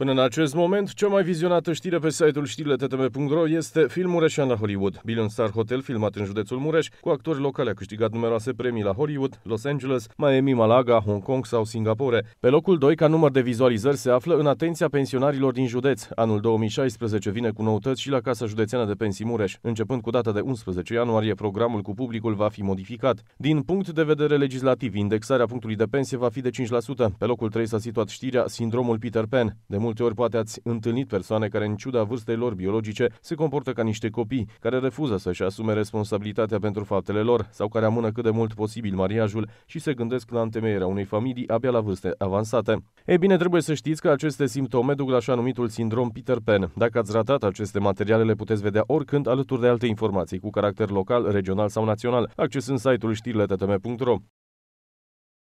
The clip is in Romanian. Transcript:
Până în acest moment, cea mai vizionată știre pe site-ul știrile ttm.ro este Film Mureșan la Hollywood. Billion Star Hotel, filmat în județul Mureș, cu actori locali a câștigat numeroase premii la Hollywood, Los Angeles, Miami, Malaga, Hong Kong sau Singapore. Pe locul 2, ca număr de vizualizări, se află în atenția pensionarilor din județ. Anul 2016 vine cu noutăți și la Casa Județeană de Pensii Mureș. Începând cu data de 11 ianuarie, programul cu publicul va fi modificat. Din punct de vedere legislativ, indexarea punctului de pensie va fi de 5%. Pe locul 3 s-a situat știrea Sindromul Peter Pan. De mult multe ori poate ați întâlnit persoane care, în ciuda vârstei lor biologice, se comportă ca niște copii, care refuză să-și asume responsabilitatea pentru faptele lor sau care amână cât de mult posibil mariajul și se gândesc la întemeierea unei familii abia la vârste avansate. Ei bine, trebuie să știți că aceste simptome duc la așa numitul sindrom Peter Pan. Dacă ați ratat aceste materiale, le puteți vedea oricând alături de alte informații cu caracter local, regional sau național, accesând site-ul știrile